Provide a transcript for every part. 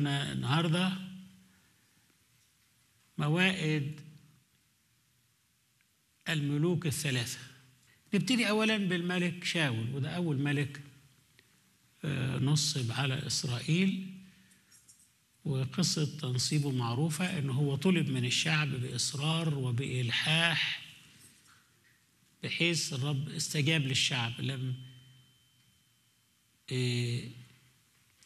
موضوعنا النهارده موائد الملوك الثلاثة نبتدي أولا بالملك شاول وده أول ملك آه، نصب على إسرائيل وقصة تنصيبه معروفة إن هو طلب من الشعب بإصرار وبإلحاح بحيث الرب استجاب للشعب لم آه،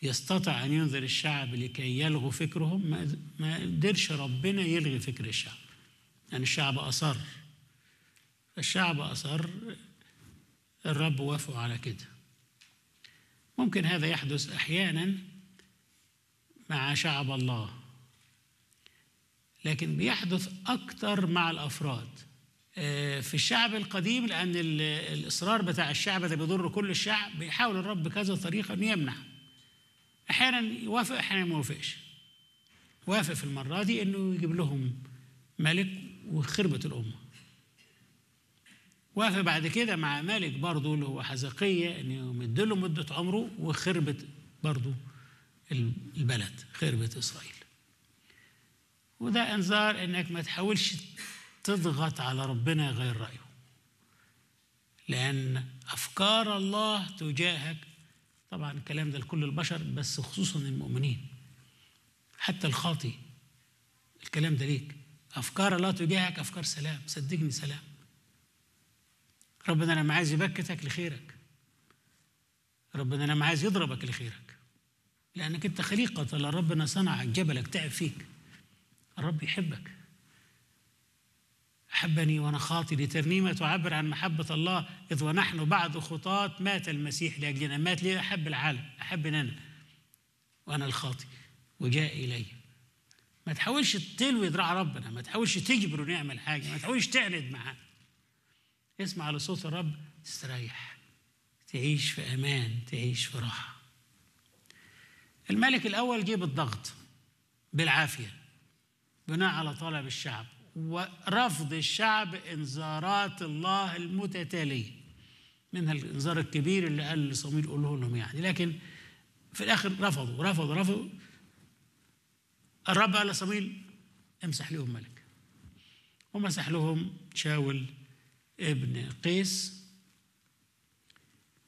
يستطع أن ينذر الشعب لكي يلغوا فكرهم ما قدرش ربنا يلغي فكر الشعب يعني الشعب أصر الشعب أصر الرب وافقوا على كده ممكن هذا يحدث أحيانا مع شعب الله لكن بيحدث أكثر مع الأفراد آه، في الشعب القديم لأن الإصرار بتاع الشعب ده بيضر كل الشعب بيحاول الرب كذا طريقة أن يمنع احيانا يوافق احيانا ما يوافقش وافق في المره دي انه يجيب لهم ملك وخربت الامه وافق بعد كده مع ملك برضه اللي هو حزقيه انه يمد له مده عمره وخربت برضه البلد خربت اسرائيل وده انذار انك ما تحاولش تضغط على ربنا غير رايه لان افكار الله تجاهك طبعا الكلام ده لكل البشر بس خصوصا المؤمنين حتى الخاطي الكلام ده ليك افكار الله تجاهك افكار سلام صدقني سلام ربنا ما عايز يبكتك لخيرك ربنا ما عايز يضربك لخيرك لانك انت خليقه ربنا صنعك جبلك تعب فيك الرب يحبك أحبني وأنا خاطي لترنيمة تعبر عن محبة الله إذ ونحن بعد خطاة مات المسيح لأجلنا مات لي أحب العالم أحبني أنا وأنا الخاطي وجاء إلي ما تحاولش تلوي ذراع ربنا ما تحاولش تجبره نعمل حاجة ما تحاولش تعند معاه اسمع لصوت الرب تستريح تعيش في أمان تعيش في راحة الملك الأول جه بالضغط بالعافية بناء على طلب الشعب ورفض الشعب انذارات الله المتتاليه منها الانذار الكبير اللي قال صمويل قوله لهم يعني لكن في الاخر رفضوا رفضوا رفضوا الرب قال لصميل امسح لهم ملك ومسح لهم شاول ابن قيس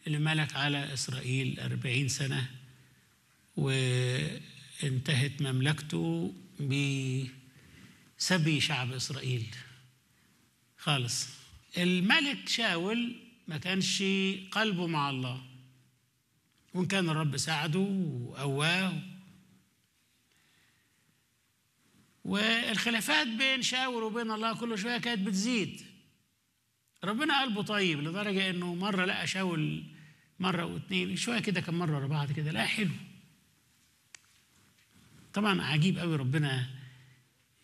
اللي ملك على اسرائيل أربعين سنه وانتهت مملكته ب سبي شعب إسرائيل خالص الملك شاول ما كانش قلبه مع الله وإن كان الرب ساعده وقواه والخلافات بين شاول وبين الله كل شوية كانت بتزيد ربنا قلبه طيب لدرجة إنه مرة لقى شاول مرة واثنين شوية كده كم مرة ورا بعض كده لا حلو طبعا عجيب قوي ربنا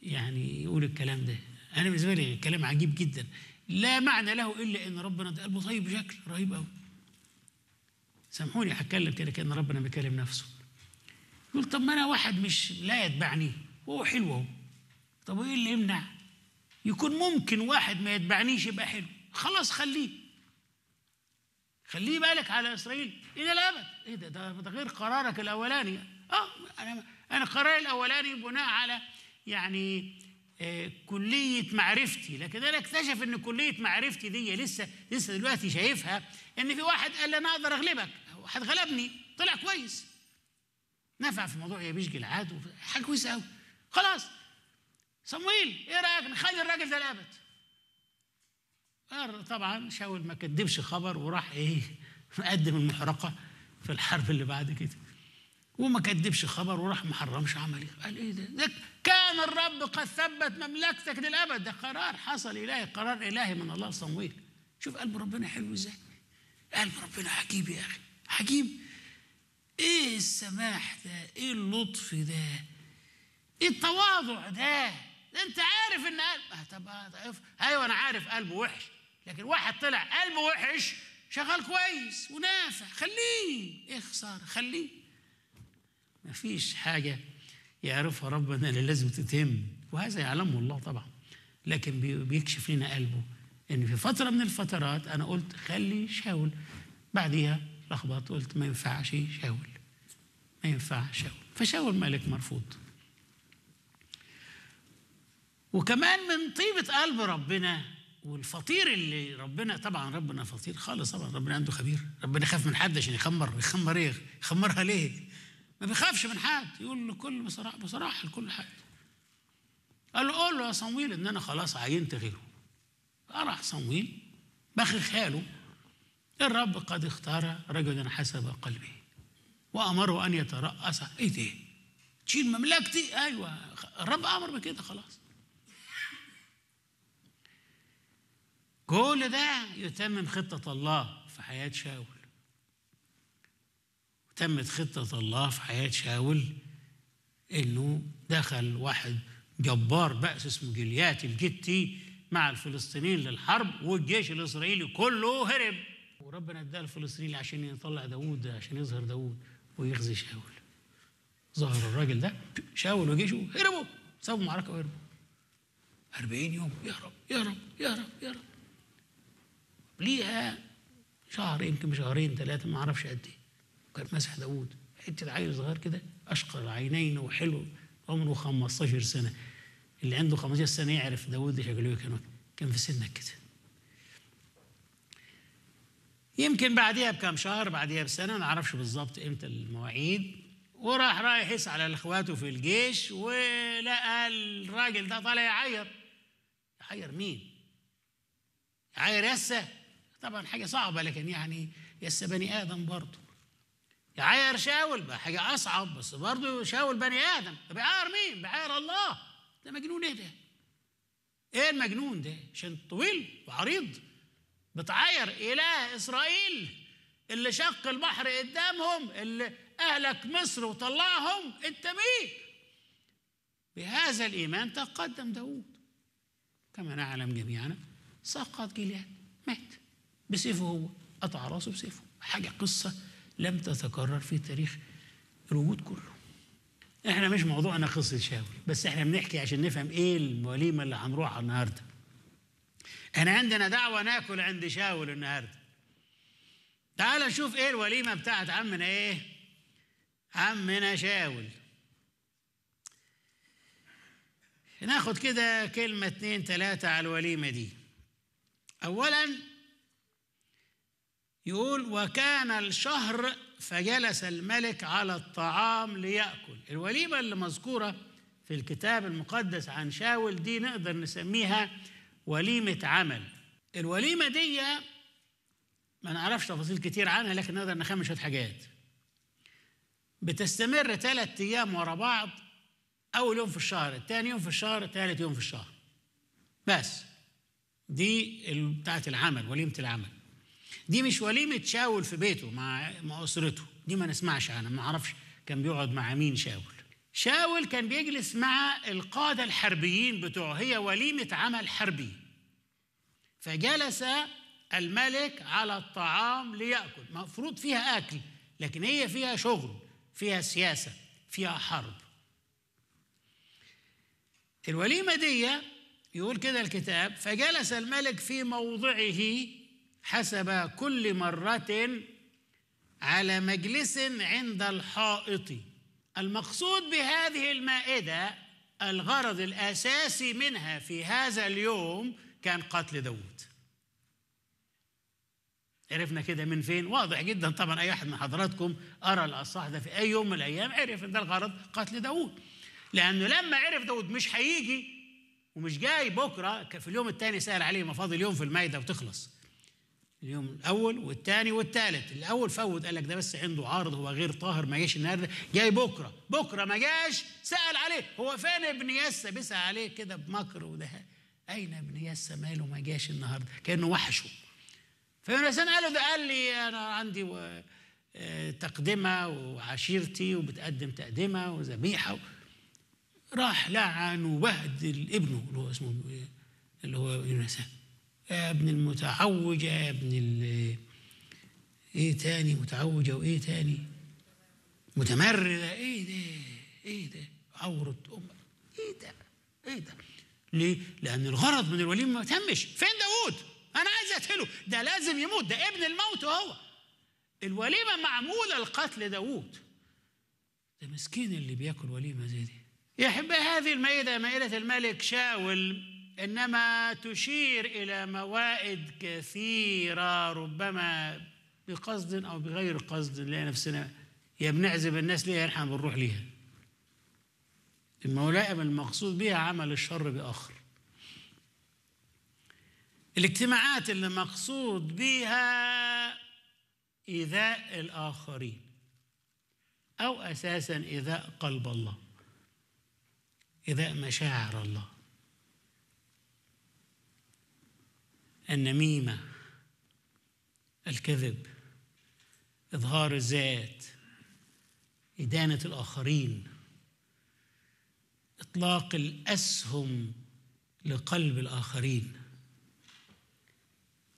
يعني يقول الكلام ده انا بالنسبه لي كلام عجيب جدا لا معنى له الا ان ربنا ده قلبه طيب بشكل رهيب قوي سامحوني هتكلم كده كان ربنا بيكلم نفسه يقول طب ما انا واحد مش لا يتبعني وهو حلو اهو طب وايه اللي يمنع يكون ممكن واحد ما يتبعنيش يبقى حلو خلاص خليه خليه بالك على اسرائيل الى الابد ايه ده ده غير قرارك الاولاني اه انا انا قراري الاولاني بناء على يعني آه، كلية معرفتي لكن أنا اكتشف أن كلية معرفتي دي لسه لسه دلوقتي شايفها أن في واحد قال لي أنا أقدر أغلبك واحد غلبني طلع كويس نفع في موضوع بيش جلعاد حاجة كويسة قوي خلاص صمويل إيه رأيك نخلي الراجل ده لأبد طبعا شاول ما كدبش خبر وراح إيه مقدم المحرقة في الحرب اللي بعد كده وما كدبش خبر وراح محرمش عملي قال ايه ده, ده كان الرب قد ثبت مملكتك للابد ده قرار حصل الهي قرار الهي من الله صمويل شوف قلب ربنا حلو ازاي قلب ربنا عجيب يا اخي عجيب ايه السماح ده ايه اللطف ده ايه التواضع ده انت عارف ان قلب آه، طب آه، ايوه انا عارف قلبه وحش لكن واحد طلع قلبه وحش شغال كويس ونافع خليه اخسر خليه ما فيش حاجة يعرفها ربنا اللي لازم تتم وهذا يعلمه الله طبعا لكن بيكشف لنا قلبه ان في فترة من الفترات انا قلت خلي شاول بعديها لخبطت قلت ما ينفعش شاول ما ينفعش شاول فشاول ملك مرفوض وكمان من طيبة قلب ربنا والفطير اللي ربنا طبعا ربنا فطير خالص طبعا ربنا عنده خبير ربنا يخاف من حد عشان يخمر يخمر ايه يخمرها ليه ما بيخافش من حد يقول لكل بصراحه بصراحه لكل حد قال له قول له يا صمويل ان انا خلاص عينت غيره راح صمويل بخي خاله الرب قد اختار رجلا حسب قلبه وامره ان يتراس ايه ده تشيل مملكتي ايوه الرب امر بكده خلاص كل ده يتمم خطه الله في حياه شاول تمت خطة الله في حياة شاول انه دخل واحد جبار بأس اسمه جليات الجتي مع الفلسطينيين للحرب والجيش الإسرائيلي كله هرب وربنا ادى الفلسطينيين عشان يطلع داوود عشان يظهر داوود ويغزي شاول ظهر الراجل ده شاول وجيشه هربوا سابوا معركة وهربوا 40 يوم يهرب يهرب يهرب يهرب ليها شهر يمكن شهرين ثلاثة ما أعرفش قد إيه وكانت مسح داوود حته عيل صغير كده اشقر عينين وحلو عمره 15 سنه اللي عنده 15 سنه يعرف داوود شكله إيه كان كان في سنك كده يمكن بعديها بكام شهر بعديها بسنه ما اعرفش بالظبط امتى المواعيد وراح رايح يسأل على اخواته في الجيش ولقى الراجل ده طالع يعير يعير مين؟ يعير يسه طبعا حاجه صعبه لكن يعني يسه بني ادم برضه يعاير شاول بقى حاجة أصعب بس برضه شاول بني آدم طب يعاير مين؟ بيعاير الله ده مجنون إيه ده؟ إيه المجنون ده؟ عشان طويل وعريض بتعاير إله إسرائيل اللي شق البحر قدامهم اللي أهلك مصر وطلعهم أنت مين؟ بهذا الإيمان تقدم داوود كما نعلم جميعا سقط جيلان مات بسيفه هو قطع راسه بسيفه حاجة قصة لم تتكرر في تاريخ الوجود كله احنا مش موضوعنا قصه شاول بس احنا بنحكي عشان نفهم ايه الوليمه اللي هنروحها النهارده احنا عندنا دعوه ناكل عند شاول النهارده تعال نشوف ايه الوليمه بتاعت عمنا ايه عمنا شاول ناخد كده كلمه اتنين تلاته على الوليمه دي اولا يقول وكان الشهر فجلس الملك على الطعام ليأكل الوليمة اللي مذكورة في الكتاب المقدس عن شاول دي نقدر نسميها وليمة عمل الوليمة دي ما نعرفش تفاصيل كتير عنها لكن نقدر نخمن شوية حاجات بتستمر ثلاث أيام ورا بعض أول يوم في الشهر الثاني يوم في الشهر ثالث يوم في الشهر بس دي بتاعة العمل وليمة العمل دي مش وليمة شاول في بيته مع مع أسرته دي ما نسمعش عنها ما نعرفش كان بيقعد مع مين شاول شاول كان بيجلس مع القادة الحربيين بتوعه هي وليمة عمل حربي فجلس الملك على الطعام ليأكل مفروض فيها أكل لكن هي فيها شغل فيها سياسة فيها حرب الوليمة دي يقول كده الكتاب فجلس الملك في موضعه حسب كل مرة على مجلس عند الحائط المقصود بهذه المائدة الغرض الأساسي منها في هذا اليوم كان قتل داود عرفنا كده من فين واضح جدا طبعا أي أحد من حضراتكم أرى الأصح ده في أي يوم من الأيام عرف إن ده الغرض قتل داود لأنه لما عرف داود مش هيجي ومش جاي بكرة في اليوم الثاني سأل عليه فاضي اليوم في المائدة وتخلص اليوم الاول والثاني والثالث الاول فوت قال لك ده بس عنده عرض هو غير طاهر ما جاش النهارده جاي بكره بكره ما جاش سال عليه هو فين ابن ياسه بيسال عليه كده بمكر وده اين ابن ياسه ماله ما جاش النهارده كانه وحشه فيونسان قال له ده قال لي انا عندي و... آه، تقدمه وعشيرتي وبتقدم تقدمه وذبيحه راح لعن وبهدل ابنه اللي هو اسمه اللي هو يونسان ابن المتعوجة ابن ال ايه تاني متعوجة وايه تاني متمردة ايه ده ايه ده عورة امك ايه ده ايه ده ليه؟ لأن الغرض من الوليمة ما تمش فين داوود؟ أنا عايز أقتله ده لازم يموت ده ابن الموت هو الوليمة معمولة لقتل داوود ده مسكين اللي بياكل وليمة زي دي يحب هذه المائدة مائدة الملك شاول انما تشير الى موائد كثيره ربما بقصد او بغير قصد نلاقي نفسنا يا بنعزب الناس ليها احنا بنروح ليها الملائم المقصود بها عمل الشر باخر الاجتماعات اللي مقصود بها ايذاء الاخرين او اساسا ايذاء قلب الله ايذاء مشاعر الله النميمة الكذب إظهار الذات إدانة الآخرين إطلاق الأسهم لقلب الآخرين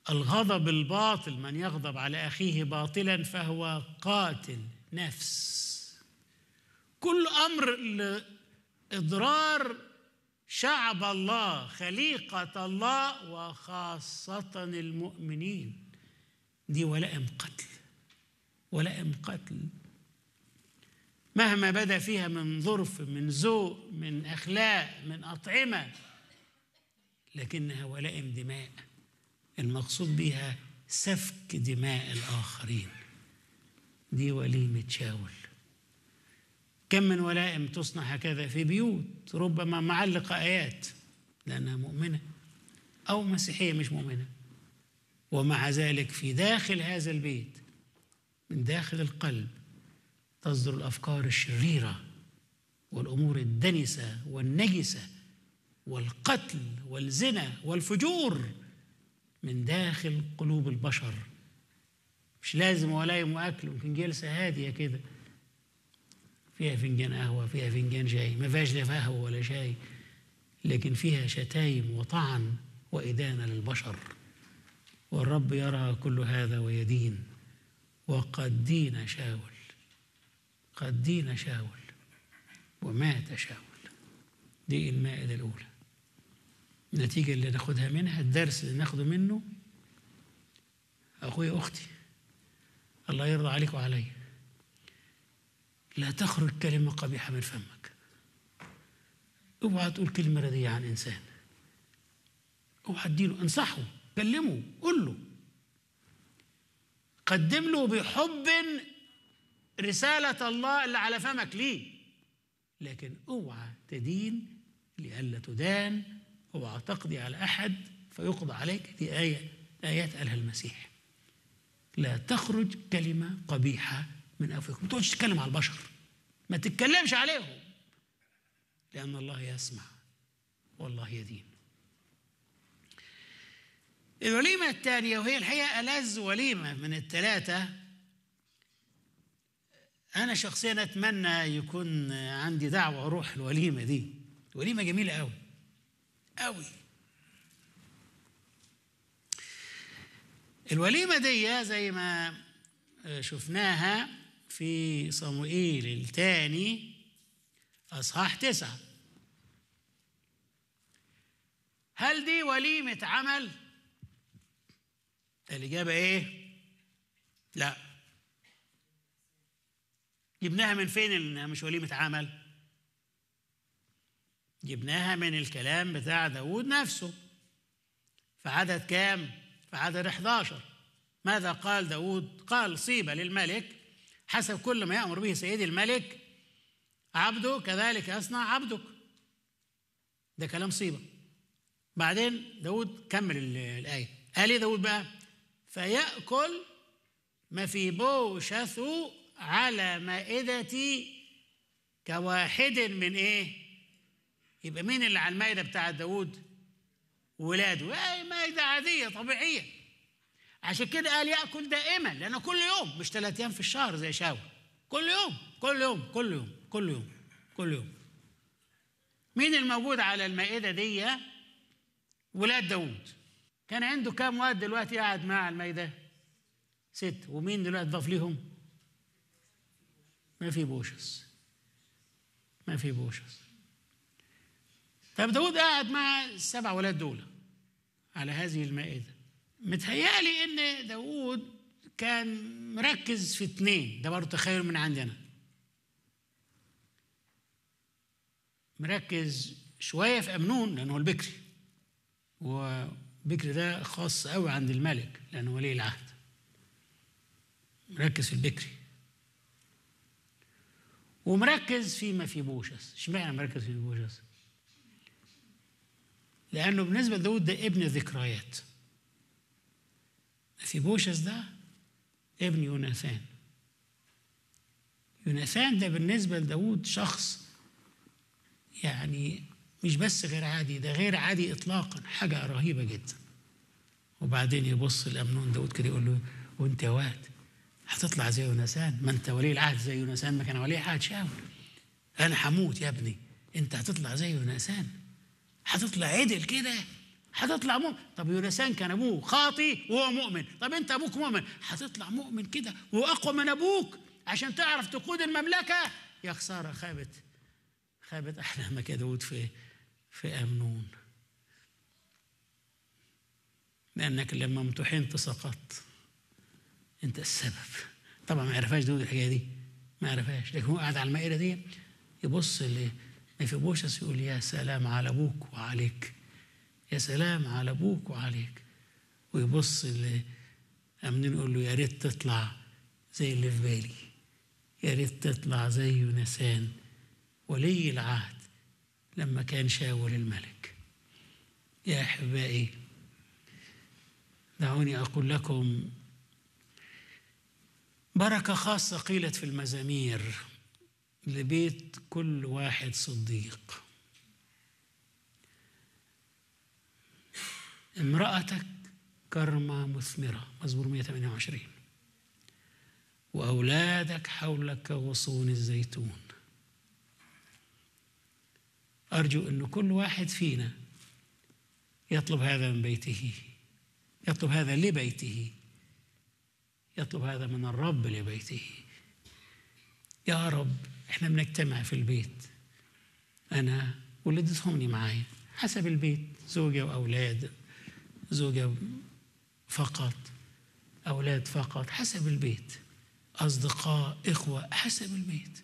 الغضب الباطل من يغضب على أخيه باطلا فهو قاتل نفس كل أمر لإضرار شعب الله خليقة الله وخاصة المؤمنين دي ولائم قتل ولائم قتل مهما بدا فيها من ظرف من ذوق من أخلاق من أطعمة لكنها ولائم دماء المقصود بها سفك دماء الآخرين دي وليمة شاول كم من ولائم تصنع هكذا في بيوت ربما معلقة آيات لأنها مؤمنة أو مسيحية مش مؤمنة ومع ذلك في داخل هذا البيت من داخل القلب تصدر الأفكار الشريرة والأمور الدنسة والنجسة والقتل والزنا والفجور من داخل قلوب البشر مش لازم ولايم وأكل ممكن جلسة هادية كده فيها فنجان قهوة فيها فنجان شاي ما فيهاش لا قهوة ولا شاي لكن فيها شتايم وطعن وإدانة للبشر والرب يرى كل هذا ويدين وقد دين شاول قد دين شاول ومات شاول دي المائدة الأولى النتيجة اللي ناخدها منها الدرس اللي ناخده منه أخويا أختي الله يرضى عليك وعليا لا تخرج كلمة قبيحة من فمك اوعى تقول كلمة رديئة عن إنسان اوعى تديله انصحه كلمه قول له قدم له بحب رسالة الله اللي على فمك ليه لكن اوعى تدين لئلا تدان اوعى تقضي على أحد فيقضى عليك دي آية آيات قالها المسيح لا تخرج كلمة قبيحة من أفواهكم ما تقعدش تتكلم على البشر ما تتكلمش عليهم لأن الله يسمع والله يدين الوليمة الثانية وهي الحقيقة ألذ وليمة من الثلاثة أنا شخصيا أتمنى يكون عندي دعوة أروح الوليمة دي وليمة جميلة أوي أوي الوليمة دي زي ما شفناها في صموئيل الثاني أصحاح تسعة هل دي وليمة عمل؟ الإجابة إيه؟ لا جبناها من فين إنها مش وليمة عمل؟ جبناها من الكلام بتاع داوود نفسه في عدد كام؟ في عدد 11 ماذا قال داوود؟ قال صيب للملك حسب كل ما يأمر به سيدي الملك عبده كذلك أصنع عبدك ده كلام صيبة بعدين داود كمل الآية قال إيه داود بقى فيأكل ما في بوشث على مائدتي كواحد من إيه يبقى مين اللي على المائدة بتاعت داود ولاده أي يعني مائدة عادية طبيعية عشان كده قال ياكل دائما لانه كل يوم مش ثلاث ايام في الشهر زي شاول كل يوم كل يوم كل يوم كل يوم كل يوم مين الموجود على المائده دي ولاد داوود كان عنده كام واد دلوقتي قاعد مع المائده ست ومين دلوقتي ضاف ليهم ما في بوشس ما في بوشس طب داود قاعد مع السبع ولاد دول على هذه المائده متهيألي إن داوود كان مركز في اتنين ده برضه تخيل من عندي أنا مركز شوية في أمنون لأنه البكري وبكري ده خاص قوي عند الملك لأنه ولي العهد مركز في البكري ومركز في ما في بوشس اشمعنى مركز في بوشس لأنه بالنسبة لداود ده ابن ذكريات في بوشس ده ابن يوناثان يوناثان ده بالنسبة لداود شخص يعني مش بس غير عادي ده غير عادي إطلاقا حاجة رهيبة جدا وبعدين يبص الأمنون داود كده يقول له وانت يا واد هتطلع زي يوناثان ما انت ولي العهد زي يوناثان ما كان ولي عهد شاول انا هموت يا ابني انت هتطلع زي يوناثان هتطلع عدل كده هتطلع مؤمن طب يونسان كان ابوه خاطي وهو مؤمن طب انت ابوك مؤمن هتطلع مؤمن كده واقوى من ابوك عشان تعرف تقود المملكه يا خساره خابت خابت احلامك يا داود في في امنون لانك لما امتحنت سقطت انت السبب طبعا ما يعرفهاش داود الحكايه دي ما يعرفهاش لكن هو قاعد على المائده دي يبص بوشس يقول يا سلام على ابوك وعليك يا سلام على ابوك وعليك ويبص امنين يقول له يا ريت تطلع زي اللي في بالي يا ريت تطلع زي نسان ولي العهد لما كان شاول الملك يا احبائي دعوني اقول لكم بركه خاصه قيلت في المزامير لبيت كل واحد صديق امرأتك كرمة مثمرة مزمور 128 وأولادك حولك غصون الزيتون أرجو أن كل واحد فينا يطلب هذا من بيته يطلب هذا لبيته يطلب هذا من الرب لبيته يا رب احنا بنجتمع في البيت أنا واللي معايا حسب البيت زوجة وأولاد زوجة فقط أولاد فقط حسب البيت أصدقاء إخوة حسب البيت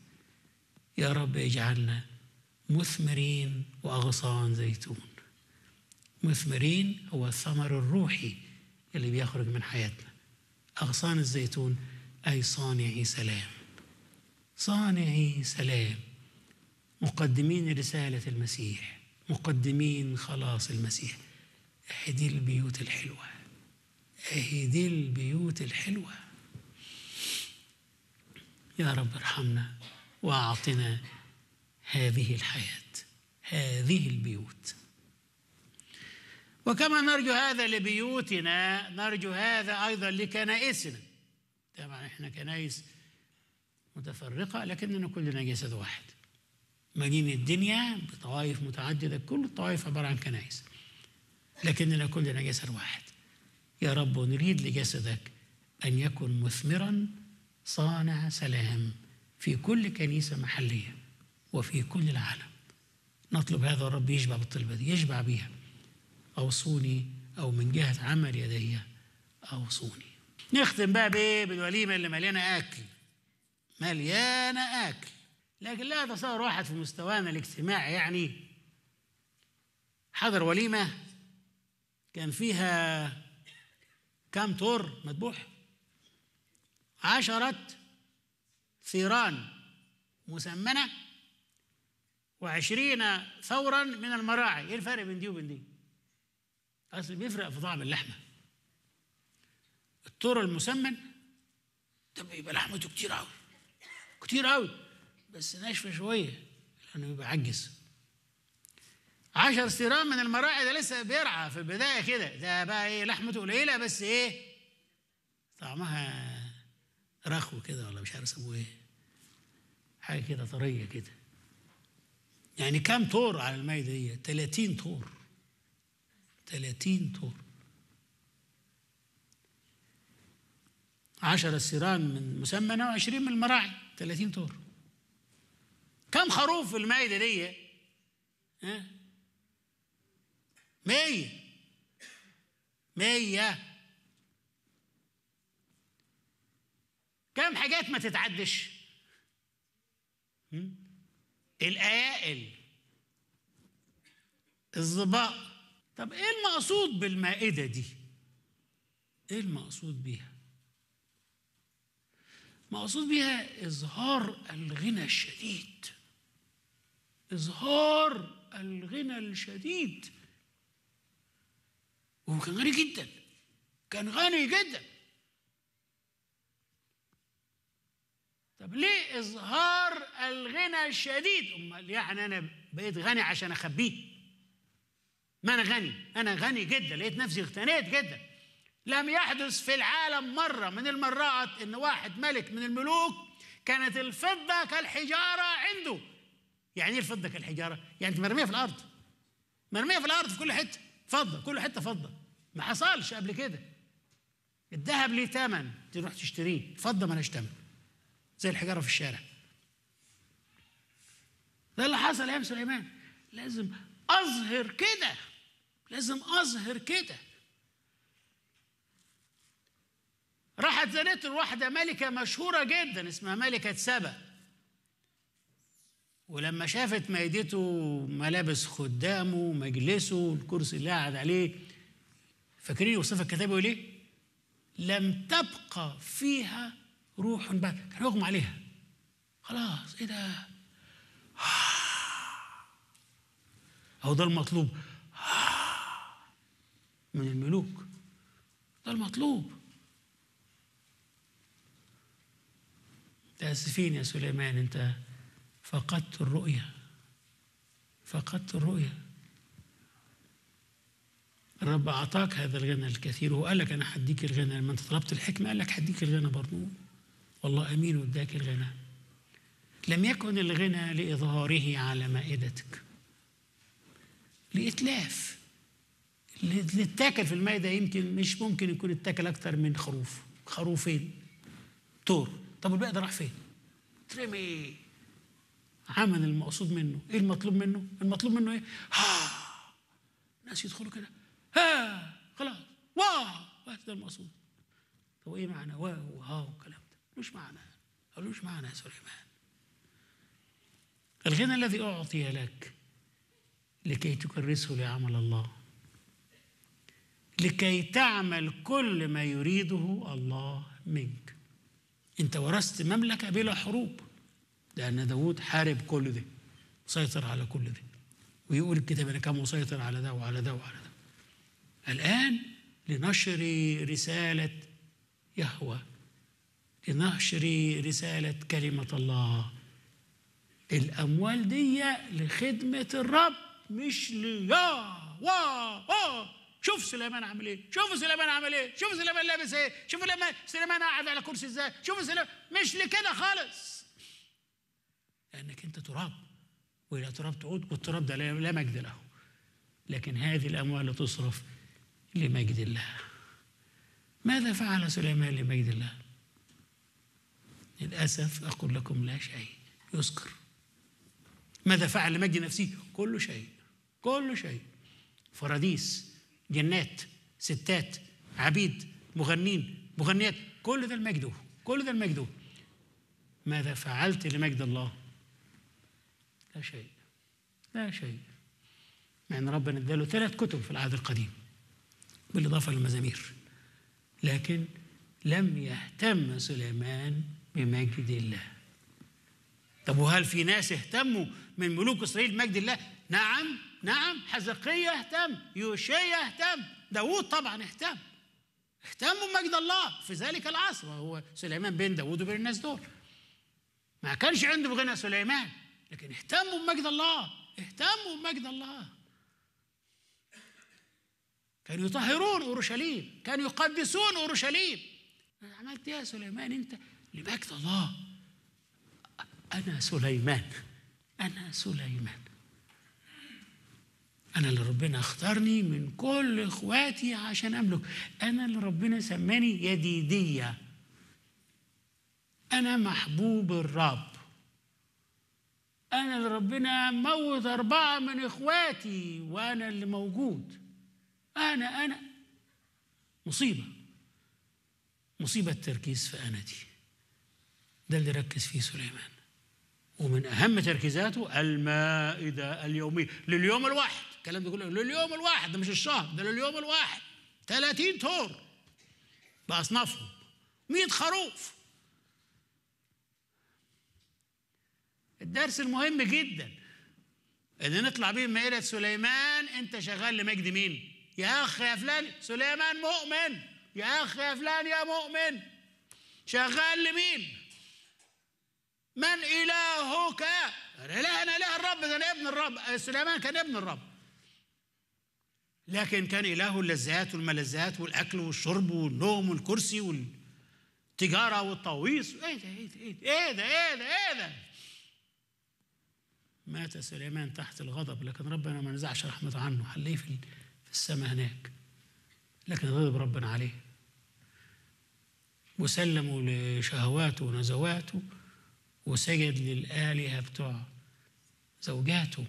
يا رب اجعلنا مثمرين وأغصان زيتون مثمرين هو الثمر الروحي اللي بيخرج من حياتنا أغصان الزيتون أي صانعي سلام صانعي سلام مقدمين رسالة المسيح مقدمين خلاص المسيح اهي دي البيوت الحلوة اهي دي البيوت الحلوة يا رب ارحمنا واعطنا هذه الحياة هذه البيوت وكما نرجو هذا لبيوتنا نرجو هذا أيضا لكنائسنا طبعا احنا كنائس متفرقة لكننا كلنا جسد واحد مدينه الدنيا بطوائف متعددة كل الطوائف عبارة عن كنائس لكننا كلنا جسد واحد يا رب نريد لجسدك أن يكن مثمرا صانع سلام في كل كنيسة محلية وفي كل العالم نطلب هذا الرب يشبع بالطلبة دي يشبع بيها أوصوني أو من جهة عمل يدي أوصوني نختم بقى بإيه بالوليمة اللي مليانة أكل مليانة أكل لكن لا يتصور واحد في مستوانا الاجتماعي يعني حضر وليمة كان فيها كم تور مذبوح عشرة ثيران مسمنة وعشرين ثورا من المراعي ايه الفرق بين دي وبين دي اصل بيفرق في طعم اللحمه الثور المسمن طب يبقى لحمته كتير قوي كتير قوي بس ناشفه شويه لانه بيبقى عجز عشر سيران من المراعي ده لسه بيرعى في البدايه كده ده بقى ايه لحمته قليله بس ايه طعمها رخو كده ولا مش عارف اسمه ايه حاجه كده طريه كده يعني كام طور على المايده دي 30 طور 30 طور عشرة سيران من مسمنة وعشرين من المراعي 30 طور كم خروف في المائدة دي ها مية مية كم حاجات ما تتعدش الآيائل الظباء طب ايه المقصود بالمائدة دي ايه المقصود بيها مقصود بيها إظهار الغنى الشديد إظهار الغنى الشديد هو كان غني جدا كان غني جدا طب ليه اظهار الغنى الشديد امال يعني انا بقيت غني عشان اخبيه ما انا غني انا غني جدا لقيت نفسي اغتنيت جدا لم يحدث في العالم مره من المرات ان واحد ملك من الملوك كانت الفضه كالحجاره عنده يعني ايه الفضه كالحجاره يعني مرميه في الارض مرميه في الارض في كل حته فضه كل حته فضه ما حصلش قبل كده الذهب ليه ثمن تروح تشتريه الفضه مالهاش ثمن زي الحجاره في الشارع ده اللي حصل ايام سليمان لازم اظهر كده لازم اظهر كده راحت زنت واحده ملكه مشهوره جدا اسمها ملكه سبا ولما شافت مائدته ملابس خدامه مجلسه الكرسي اللي قاعد عليه فاكرين يوصفها الكتاب يقول ايه؟ لم تبقى فيها روح بعد كان يغمى عليها خلاص ايه ده؟ آه. هو ده المطلوب آه. من الملوك ده المطلوب متأسفين يا سليمان أنت فقدت الرؤية فقدت الرؤية الرب أعطاك هذا الغنى الكثير وقال لك أنا هديك الغنى لما أنت طلبت الحكمة قال لك هديك الغنى برضو والله أمين واداك الغنى لم يكن الغنى لإظهاره على مائدتك لإتلاف اللي اتاكل في المائدة يمكن مش ممكن يكون اتاكل اكثر من خروف خروفين تور طب الباقي ده راح فين؟ ترمي عمل المقصود منه ايه المطلوب منه المطلوب منه ايه ها ناس يدخلوا كده ها خلاص واه ده المقصود هو ايه معنى واو وها والكلام ده ملوش معنى ملوش معنى يا سليمان الغنى الذي اعطي لك لكي تكرسه لعمل الله لكي تعمل كل ما يريده الله منك انت ورثت مملكه بلا حروب لان داوود حارب كل ده سيطر على كل ده ويقول الكتاب انا كان مسيطر على ده وعلى ده وعلى ده الآن لنشر رسالة يهوى لنشر رسالة كلمة الله الأموال دي لخدمة الرب مش وا شوف سليمان عمل ايه شوف سليمان عمل ايه شوف سليمان لابس ايه شوف سليمان سليمان قاعد على كرسي ازاي شوف سليمان مش لكده خالص لانك انت تراب والى تراب تعود والتراب ده لا مجد له لكن هذه الاموال تصرف لمجد الله ماذا فعل سليمان لمجد الله للأسف أقول لكم لا شيء يذكر ماذا فعل لمجد نفسه كل شيء كل شيء فراديس جنات ستات عبيد مغنين مغنيات كل ده المجد كل ده المجد ماذا فعلت لمجد الله لا شيء لا شيء مع ان ربنا اداله ثلاث كتب في العهد القديم بالإضافة للمزامير لكن لم يهتم سليمان بمجد الله طب وهل في ناس اهتموا من ملوك إسرائيل بمجد الله نعم نعم حزقية اهتم يوشيا اهتم داوود طبعا اهتم اهتموا بمجد الله في ذلك العصر هو سليمان بين داوود وبين الناس دول ما كانش عنده بغنى سليمان لكن اهتموا بمجد الله اهتموا بمجد الله كانوا يطهرون اورشليم كانوا يقدسون اورشليم عملت ايه يا سليمان انت لمجد الله انا سليمان انا سليمان انا اللي ربنا اختارني من كل اخواتي عشان املك انا اللي ربنا سماني يديديه انا محبوب الرب انا اللي ربنا موت اربعه من اخواتي وانا اللي موجود أنا أنا مصيبة مصيبة التركيز في أنا دي ده اللي ركز فيه سليمان ومن أهم تركيزاته المائدة اليومية لليوم الواحد الكلام ده كله لليوم الواحد ده مش الشهر ده لليوم الواحد 30 تور بأصنافهم 100 خروف الدرس المهم جدا اللي نطلع بيه من مائدة سليمان أنت شغال لمجد مين؟ يا أخ يا فلان سليمان مؤمن يا أخ يا فلان يا مؤمن شغال لمين من إلهك لا أنا إله الرب ده أنا ابن الرب سليمان كان ابن الرب لكن كان إله اللذات والملذات والأكل والشرب والنوم والكرسي والتجارة والطويس إيه, إيه ده إيه ده إيه ده إيه ده, إيه ده؟ مات سليمان تحت الغضب لكن ربنا ما نزعش رحمته عنه حليه في في السماء هناك لكن غضب ربنا عليه وسلموا لشهواته ونزواته وسجد للآلهة بتوع زوجاته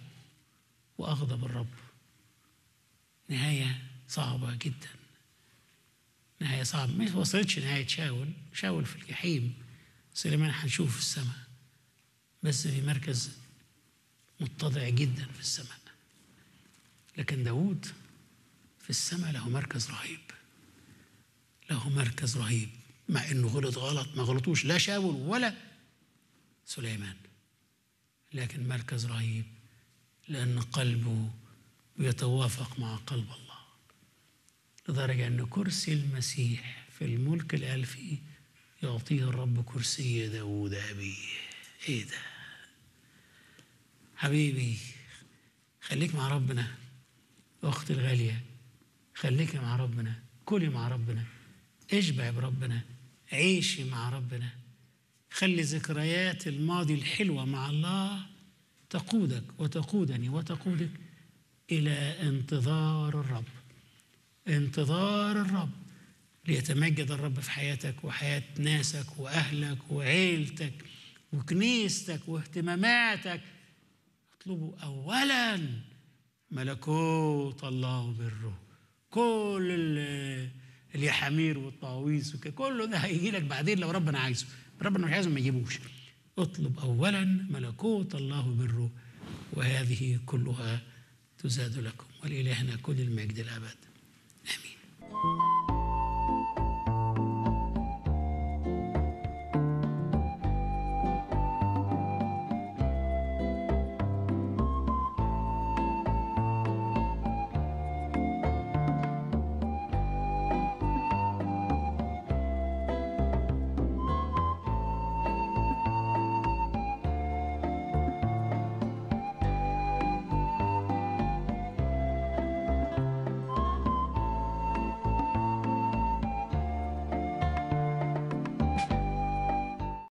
وأغضب الرب نهاية صعبة جدا نهاية صعبة ما وصلتش نهاية شاول شاول في الجحيم سليمان هنشوف في السماء بس في مركز متضع جدا في السماء لكن داود في السماء له مركز رهيب له مركز رهيب مع انه غلط غلط ما غلطوش لا شاول ولا سليمان لكن مركز رهيب لان قلبه يتوافق مع قلب الله لدرجه ان كرسي المسيح في الملك الالفي يعطيه الرب كرسي داوود أبيه إيه ده حبيبي خليك مع ربنا أختي الغالية خليكي مع ربنا كلي مع ربنا اشبعي بربنا عيشي مع ربنا خلي ذكريات الماضي الحلوة مع الله تقودك وتقودني وتقودك إلى انتظار الرب انتظار الرب ليتمجد الرب في حياتك وحياة ناسك وأهلك وعيلتك وكنيستك واهتماماتك اطلبوا أولا ملكوت الله بره كل اليحامير والطواويس كله ده هيجي لك بعدين لو ربنا عايزه ربنا مش عايزه ما يجيبوش اطلب اولا ملكوت الله بره وهذه كلها تزاد لكم ولإلهنا كل المجد الأبد